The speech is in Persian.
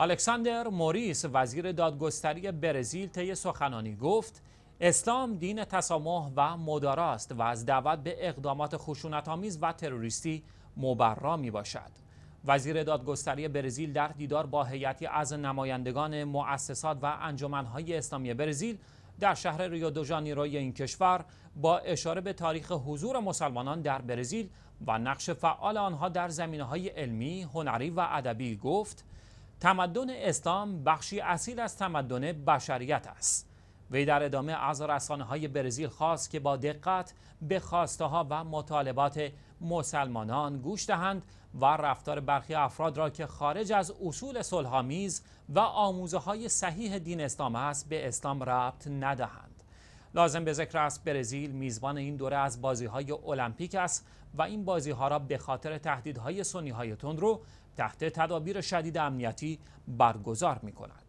الکساندر موریس وزیر دادگستری برزیل طی سخنانی گفت اسلام دین تسامح و مدارا است و از دعوت به اقدامات آمیز و تروریستی مبرا می باشد. وزیر دادگستری برزیل در دیدار با هیئتی از نمایندگان مؤسسات و انجمنهای اسلامی برزیل در شهر ریو دو این کشور با اشاره به تاریخ حضور مسلمانان در برزیل و نقش فعال آنها در زمینه‌های علمی، هنری و ادبی گفت تمدن اسلام بخشی اصیل از تمدن بشریت است وی در ادامه از رسانه های برزیل خواست که با دقت به خواسته ها و مطالبات مسلمانان گوش دهند و رفتار برخی افراد را که خارج از اصول صلحآمیز و آموزه های صحیح دین اسلام است به اسلام ربط ندهند لازم به ذکر است برزیل میزبان این دوره از بازی های المپیک است و این بازی ها را به خاطر تهدیدهای سنی های تندرو تحت تدابیر شدید امنیتی برگزار می کند.